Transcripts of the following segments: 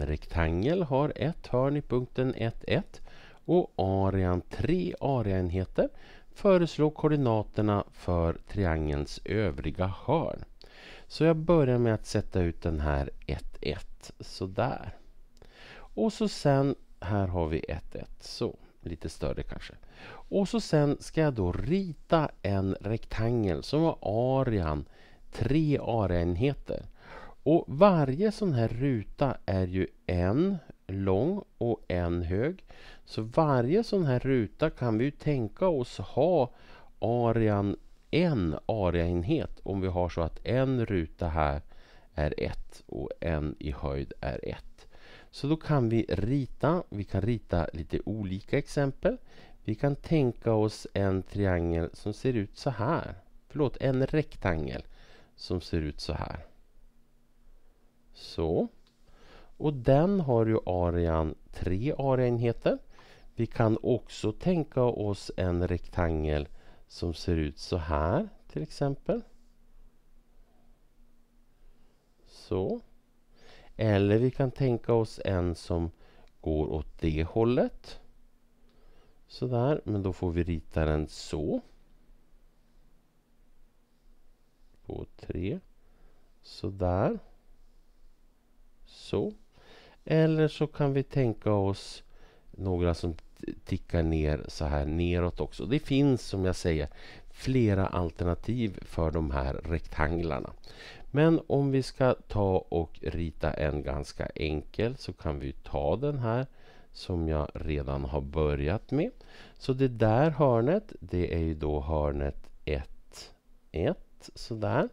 En rektangel har ett hörn i punkten 1,1 och arean 3 areaenheter föreslår koordinaterna för triangelns övriga hörn. Så jag börjar med att sätta ut den här 1,1 sådär. Och så sen, här har vi 1,1 så, lite större kanske. Och så sen ska jag då rita en rektangel som har arean 3 areaenheter. Och varje sån här ruta är ju en lång och en hög. Så varje sån här ruta kan vi ju tänka oss ha arean en areaenhet om vi har så att en ruta här är 1 och en i höjd är 1. Så då kan vi rita, vi kan rita lite olika exempel. Vi kan tänka oss en triangel som ser ut så här. Förlåt, en rektangel som ser ut så här. Så. Och den har ju arean tre areaenheter. Vi kan också tänka oss en rektangel som ser ut så här till exempel. Så. Eller vi kan tänka oss en som går åt det hållet. Sådär, men då får vi rita den så. På tre. Sådär så. Eller så kan vi tänka oss några som tickar ner så här neråt också. Det finns som jag säger flera alternativ för de här rektanglarna. Men om vi ska ta och rita en ganska enkel så kan vi ta den här som jag redan har börjat med. Så det där hörnet, det är ju då hörnet 1, 1 sådär.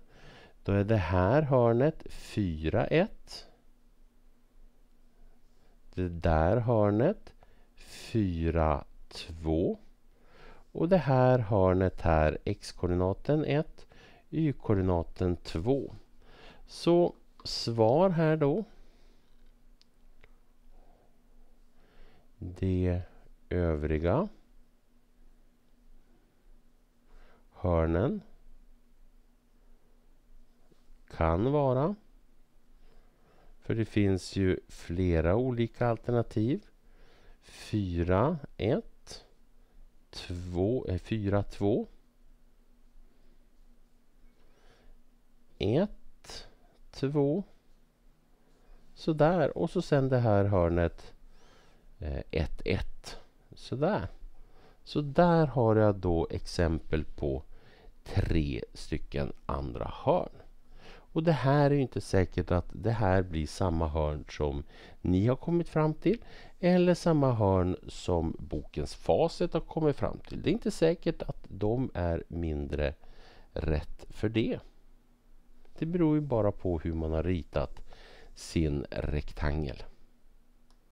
Då är det här hörnet 4, 1 det där hörnet. 4, 2. Och det här hörnet här, x-koordinaten 1, y-koordinaten 2. Så svar här då. Det övriga hörnen kan vara för det finns ju flera olika alternativ. 4, 1, 2, 4, 2. 1, 2. Sådär. Och så sen det här hörnet 1, eh, 1. Sådär. Så där har jag då exempel på tre stycken andra hörn. Och det här är inte säkert att det här blir samma hörn som ni har kommit fram till eller samma hörn som bokens facit har kommit fram till. Det är inte säkert att de är mindre rätt för det. Det beror ju bara på hur man har ritat sin rektangel.